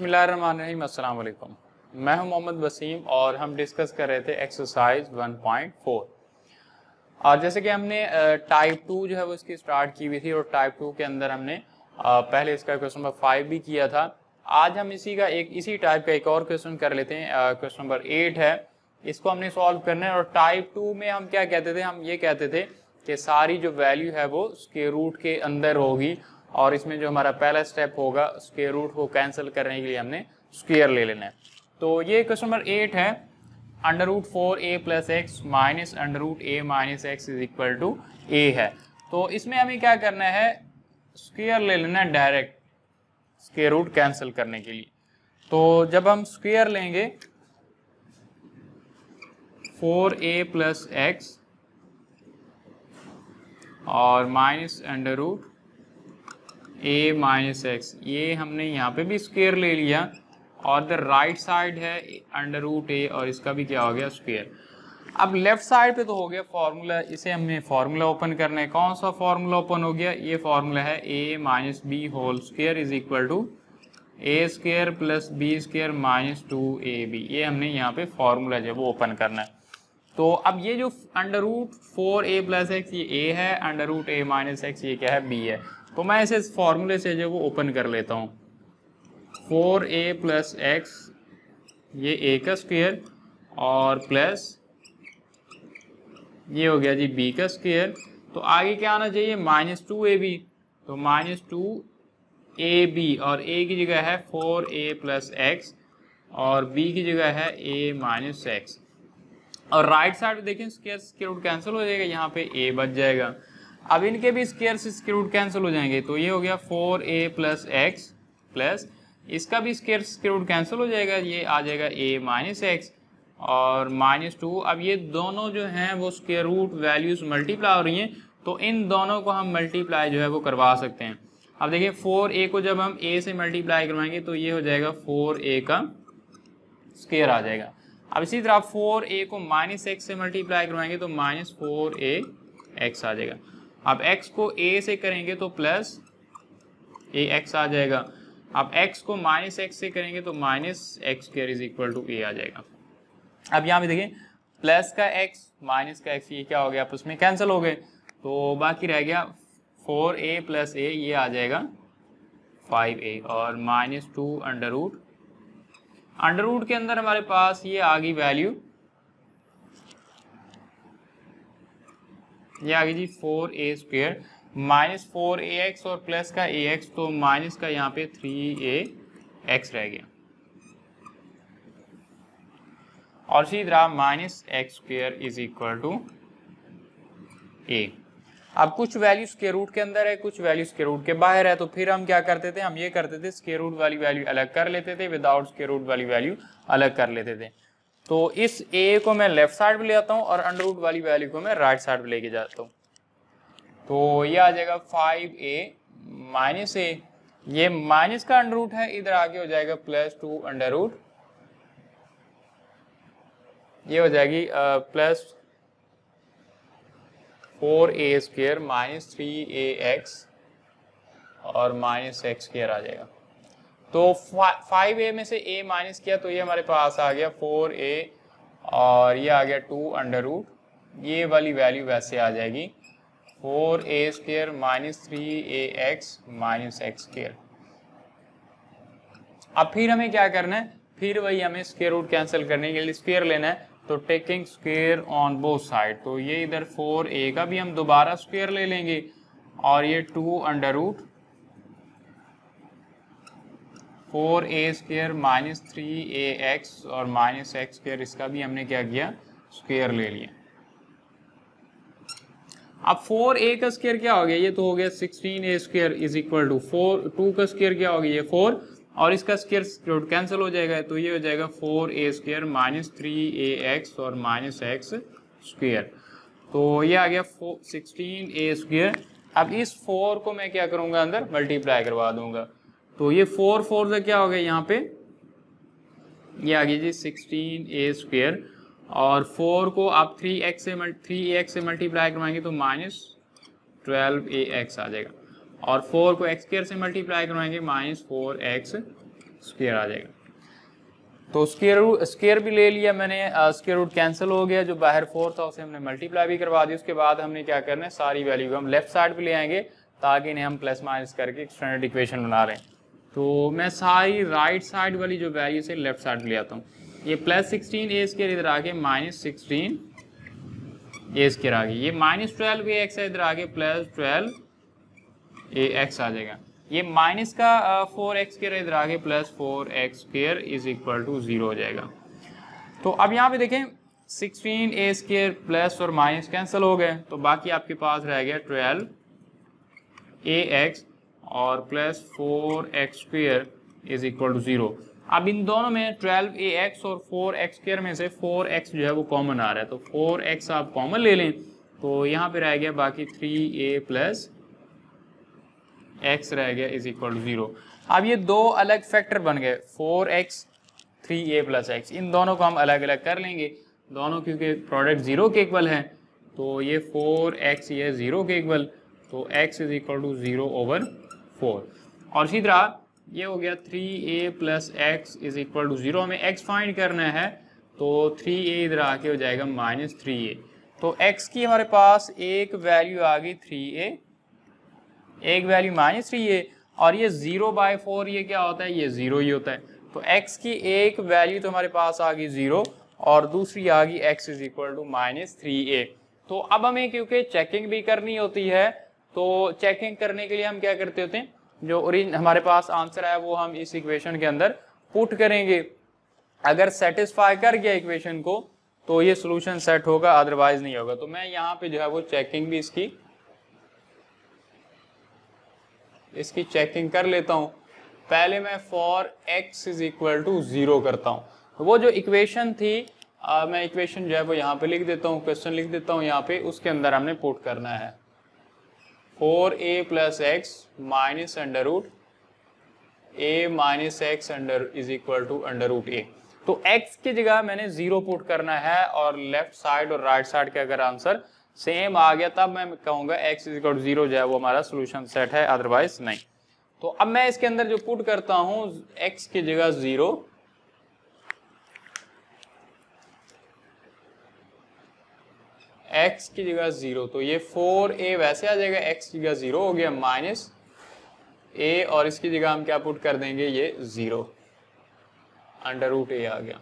अस्सलाम वालेकुम मैं हूं मोहम्मद वसीम और हम डिस्कस कर रहे थे एक्सरसाइज 1.4 और जैसे कि हमने टाइप टू जो है वो इसकी स्टार्ट की हुई थी और टाइप टू के अंदर हमने पहले इसका क्वेश्चन नंबर फाइव भी किया था आज हम इसी का एक इसी टाइप का एक और क्वेश्चन कर लेते हैं क्वेश्चन नंबर एट है इसको हमने सॉल्व करना है और टाइप टू में हम क्या कहते थे हम ये कहते थे कि सारी जो वैल्यू है वो उसके रूट के अंदर होगी और इसमें जो हमारा पहला स्टेप होगा उसके रूट को कैंसिल करने के लिए हमने स्क्वेयर ले लेना है तो ये क्वेश्चन नंबर एट है under root four A plus X minus under root A minus X is equal to A है तो इसमें हमें क्या करना है स्क्वेयर ले लेना है डायरेक्ट स्क्वेयर रूट कैंसिल करने के लिए तो जब हम स्क्वेयर लेंगे फोर ए प्लस एक्स और minus under root A minus X ये हमने यहाँ पे भी स्क्वेयर ले लिया और द राइट साइड है अंडर रूट ए और इसका भी क्या हो गया स्क्वेयर अब लेफ्ट साइड पे तो हो गया फार्मूला इसे हमने फार्मूला ओपन करना है कौन सा फार्मूला ओपन हो गया ये फार्मूला है A minus B whole square is equal to A square plus B square minus two A B ये हमने यहाँ पे फार्मूला जो है वो ओपन करना है तो अब ये जो under root four A plus X ये ए है under root A minus X ये क्या है बी है तो मैं इसे इस फॉर्मूले से जो वो ओपन कर लेता हूँ फोर ए प्लस एक्स ये ए का स्क्वेयर और प्लस ये हो गया जी बी का स्क्वेयर तो आगे क्या आना चाहिए माइनस टू ए बी तो माइनस टू ए बी और ए की जगह है फोर ए प्लस एक्स और बी की जगह है ए माइनस एक्स और राइट साइड देखें स्केयर स्केयर रूट कैंसिल हो जाएगा यहाँ पे ए बच जाएगा अब इनके भी स्केयर से स्क्रूड कैंसिल हो जाएंगे तो ये हो गया four A plus X plus इसका भी स्केयर स्क्रूड कैंसिल हो जाएगा ये आ जाएगा ए माइनस एक्स और माइनस टू अब ये दोनों जो हैं वो स्केयर रूट वैल्यूज़ मल्टीप्लाई हो रही हैं तो इन दोनों को हम मल्टीप्लाई जो है वो करवा सकते हैं अब देखिए फोर ए को जब हम ए से मल्टीप्लाई करवाएंगे तो ये हो जाएगा फोर ए का स्केयर आ जाएगा अब इसी तरह फोर ए को माइनस एक्स से मल्टीप्लाई करवाएंगे तो माइनस फोर ए एक्स आ जाएगा अब x को a से करेंगे तो प्लस ए एक्स आ जाएगा अब x को माइनस एक्स से करेंगे तो minus X square is equal to A आ जाएगा अब यहाँ पे देखिए प्लस का x माइनस का x ये क्या हो गया आप उसमें कैंसिल हो गए तो बाकी रह गया फोर ए प्लस ए ये आ जाएगा फाइव ए और minus two under root under root के अंदर हमारे पास ये आ गई वैल्यू ये आ गई जी four A square minus four A X और प्लस का ए एक्स तो माइनस का यहाँ पे थ्री ए एक्स रह गया और इसी तरह minus X square is equal to A अब कुछ वैल्यू स्केयर रूट के अंदर है कुछ वैल्यू स्केयर रूट के बाहर है तो फिर हम क्या करते थे हम ये करते थे स्केयर रूट वाली वैल्यू अलग कर लेते थे विदाउट स्केयर रूट वाली वैल्यू अलग कर लेते थे तो इस ए को मैं लेफ्ट साइड पे ले जाता हूँ और अंडर रूट वाली वैल्यू को मैं राइट साइड पे लेके जाता हूँ तो ये आ जाएगा फाइव ए माइनस ए ये माइनस का अंडर रूट है इधर आगे हो जाएगा प्लस टू अंडर रूट ये हो जाएगी plus four A square minus three A X और माइनस एक्स स्क्र आ जाएगा तो फाइव ए में से ए माइनस किया तो ये हमारे पास आ गया फोर ए और ये आ गया टू अंडर रूट ये वाली वैल्यू वैसे आ जाएगी four A square minus three A X minus X square अब फिर हमें क्या करना है फिर वही हमें स्केयर रूट कैंसिल करने के लिए स्केयर लेना है तो taking square on both side तो ये इधर फोर ए का भी हम दोबारा स्केयर ले लेंगे और ये two under root four A square minus three A X और माइनस एक्स स्क्र इसका भी हमने क्या किया स्क्र ले लिया अब फोर ए का स्क्र क्या हो गया ये तो हो गया sixteen A square is equal to four two का स्क्र क्या हो गया ये फोर और इसका स्केयर कैंसिल हो जाएगा तो ये हो जाएगा four A square minus three A X और माइनस एक्स स्क्र तो ये आ गया फोर सिक्सटीन ए स्क्र अब इस फोर को मैं क्या करूंगा अंदर मल्टीप्लाई करवा दूंगा तो ये फोर फोर से क्या हो गया यहाँ पे ये आ गया जी सिक्सटीन ए स्क्वेयर और फोर को आप थ्री एक्स से थ्री ए एक्स से मल्टीप्लाई करवाएंगे तो माइनस ट्वेल्व ए एक्स आ जाएगा और फोर को एक्स स्क्र से मल्टीप्लाई करवाएंगे माइनस फोर एक्स स्क्र आ जाएगा तो स्केयर रूट स्केयर भी ले लिया मैंने स्केयर रूट कैंसिल हो गया जो बाहर फोर था उसे हमने मल्टीप्लाई भी करवा दी उसके बाद हमने क्या करना है सारी वैल्यू हम लेफ्ट साइड पे ले आएंगे ताकि इन्हें हम प्लस माइनस करके स्टैंडर्ड इक्वेशन बना रहे हैं तो मैं सारी राइट साइड वाली जो वैल्यू से लेफ्ट साइड ले आता हूँ ये प्लस सिक्सटीन ए स्केयर इधर आगे माइनस सिक्सटीन ए स्केयर आगे ये माइनस ट्वेल्व ए एक्स इधर आगे प्लस ट्वेल्व ए एक्स आ जाएगा ये माइनस का फोर एक्स स्केयर इधर आगे plus four X square is equal to zero हो जाएगा तो अब यहाँ पे देखें सिक्सटीन ए स्केयर प्लस और माइनस कैंसिल हो गए तो बाकी आपके पास रह गया ट्वेल्व ए एक्स और plus four X square is equal to zero अब इन दोनों में ट्वेल्व ए एक्स और फोर एक्स स्क्र में से फोर एक्स जो है वो कॉमन आ रहा है तो फोर एक्स आप कॉमन ले लें तो यहाँ पे रह गया बाकी थ्री ए प्लस एक्स रह गया इज इक्वल टू ज़ीरो अब ये दो अलग फैक्टर बन गए four X three A plus X इन दोनों को हम अलग अलग कर लेंगे दोनों क्योंकि प्रोडक्ट ज़ीरो के इक्वल है तो ये फोर एक्स ये ज़ीरो के इक्वल तो X is equal to zero over four और इसी तरह ये हो गया three A plus X is equal to zero हमें एक्स फाइंड करना है तो थ्री ए इधर आके हो जाएगा माइनस थ्री ए तो एक्स की हमारे पास एक वैल्यू आ गई थ्री ए एक वैल्यू माइनस थ्री ए और ये ज़ीरो बाय फोर ये क्या होता है ये ज़ीरो ही होता है तो एक्स की एक वैल्यू तो हमारे पास आ गई ज़ीरो और दूसरी आ गई X is equal to minus three A तो अब हमें क्योंकि चेकिंग भी करनी होती है तो चेकिंग करने के लिए हम क्या करते होते हैं जो ओरिजिन हमारे पास आंसर आया वो हम इस इक्वेशन के अंदर पुट करेंगे अगर सेटिस्फाई कर गया इक्वेशन को तो ये सोल्यूशन सेट होगा अदरवाइज नहीं होगा तो मैं यहाँ पे जो है वो चेकिंग भी इसकी इसकी चेकिंग कर लेता हूँ पहले मैं for X is equal to zero करता हूँ वो जो इक्वेशन थी आ, मैं इक्वेशन जो है वो यहाँ पे लिख देता हूँ क्वेश्चन लिख देता हूँ यहाँ पे उसके अंदर हमने पुट करना है four A plus X minus under root A minus X under is equal to under root ए तो x की जगह मैंने जीरो पुट करना है और लेफ्ट साइड और राइट साइड का अगर आंसर सेम आ गया तब मैं कहूंगा x is equal to zero जो है वो हमारा सोल्यूशन सेट है अदरवाइज नहीं तो अब मैं इसके अंदर जो पुट करता हूँ x की जगह जीरो x की जगह ज़ीरो तो ये फोर ए वैसे आ जाएगा x की जगह ज़ीरो हो गया माइनस ए और इसकी जगह हम क्या पुट कर देंगे ये ज़ीरो अंडर रूट ए आ गया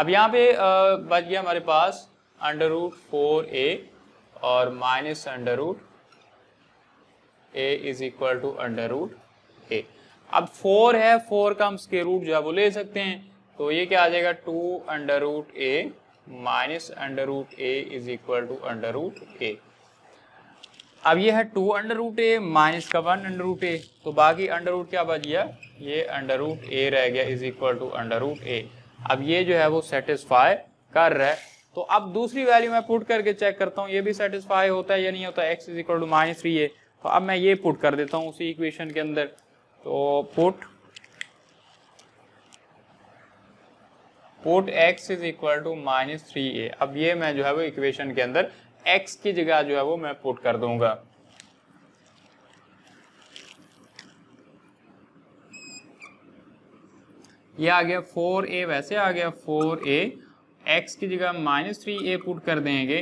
अब यहाँ पे बच गया हमारे पास अंडर रूट फोर ए और minus under root A is equal to under root A अब फोर है फोर का हम स्केयर रूट जो है वो ले सकते हैं तो ये क्या आ जाएगा two under root A minus under root A is equal to under root A अब ये है two under root A minus का वन अंडर रूट ए तो बाकी अंडर रूट क्या बच गया ये अंडर रूट ए रह गया is equal to under root A अब ये जो है वो सेटिस्फाई कर रहा है तो अब दूसरी वैल्यू मैं पुट करके चेक करता हूँ ये भी सेटिस्फाई होता है या नहीं होता X is equal to minus three A तो अब मैं ये पुट कर देता हूँ उसी इक्वेशन के अंदर तो put put x is equal to minus three A अब ये मैं जो है वो इक्वेशन के अंदर x की जगह जो है वो मैं पुट कर दूंगा ये आ गया फोर ए वैसे आ गया फोर ए एक्स की जगह माइनस थ्री ए पुट कर देंगे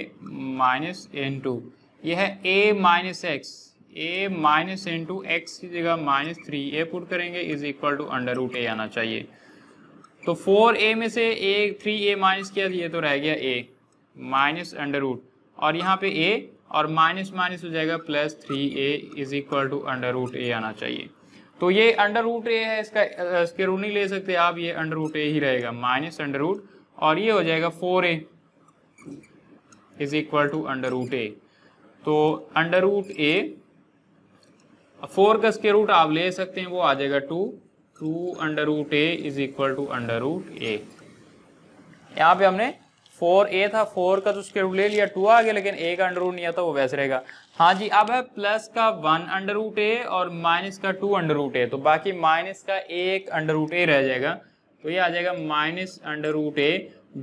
माइनस एन टू यह है A minus X A minus into X की जगह माइनस थ्री ए पुट करेंगे is equal to under root A आना चाहिए तो फोर ए में से ए थ्री ए माइनस किया ये तो रह गया ए माइनस अंडर रूट और यहाँ पे ए और माइनस माइनस हो जाएगा plus three A is equal to under root A आना चाहिए तो ये अंडर रूट ए है इसका इसके रूट नहीं ले सकते आप ये अंडर रूट ए ही रहेगा माइनस अंडर रूट और ये हो जाएगा four a is equal to under root ए तो अंडर रूट ए अब फोर का स्केयर रूट आप ले सकते हैं वो आ जाएगा two two under root A is equal to under root a यहाँ पे हमने फोर ए था फोर का तो स्केयर रूट ले लिया टू आ गया लेकिन ए का अंडर रूट नहीं आता वो वैसे रहेगा हाँ जी अब है प्लस का वन अंडर रूट ए और माइनस का टू अंडर रूट ए तो बाकी माइनस का एक अंडर रूट ए रह जाएगा तो ये आ जाएगा माइनस अंडर रूट ए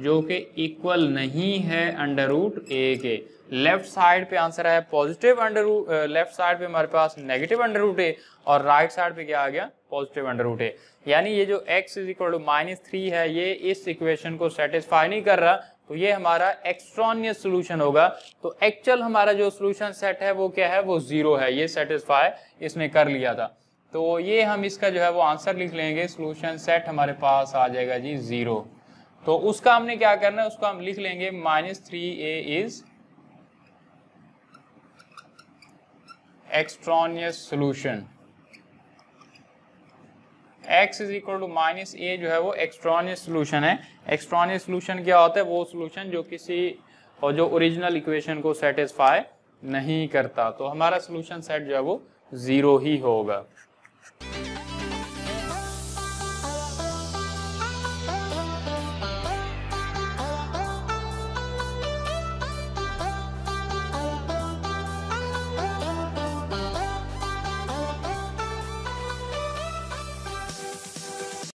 जो कि इक्वल नहीं है अंडर रूट ए के लेफ्ट साइड पे आंसर आया पॉजिटिव अंडर लेफ्ट साइड पे हमारे पास नेगेटिव अंडर रूट है और राइट right साइड पे क्या आ गया पॉजिटिव अंडर रूट है यानी ये जो x is equal to minus three है ये इस इक्वेशन को सेटिस्फाई नहीं कर रहा तो ये हमारा एक्सट्रॉनियस सोल्यूशन होगा तो एक्चुअल हमारा जो सोल्यूशन सेट है वो क्या है वो जीरो है ये सेटिस्फाई इसने कर लिया था तो ये हम इसका जो है वो आंसर लिख लेंगे सोल्यूशन सेट हमारे पास आ जाएगा जी जीरो तो उसका हमने क्या करना है उसको हम लिख लेंगे minus three A is extraneous solution x is equal to minus a जो है वो एक्सट्रॉनियस सोल्यूशन है एक्सट्रॉनियस सोल्यूशन क्या होता है वो सोल्यूशन जो किसी और जो ओरिजिनल इक्वेशन को सेटिस्फाई नहीं करता तो हमारा सोल्यूशन सेट जो है वो ज़ीरो ही होगा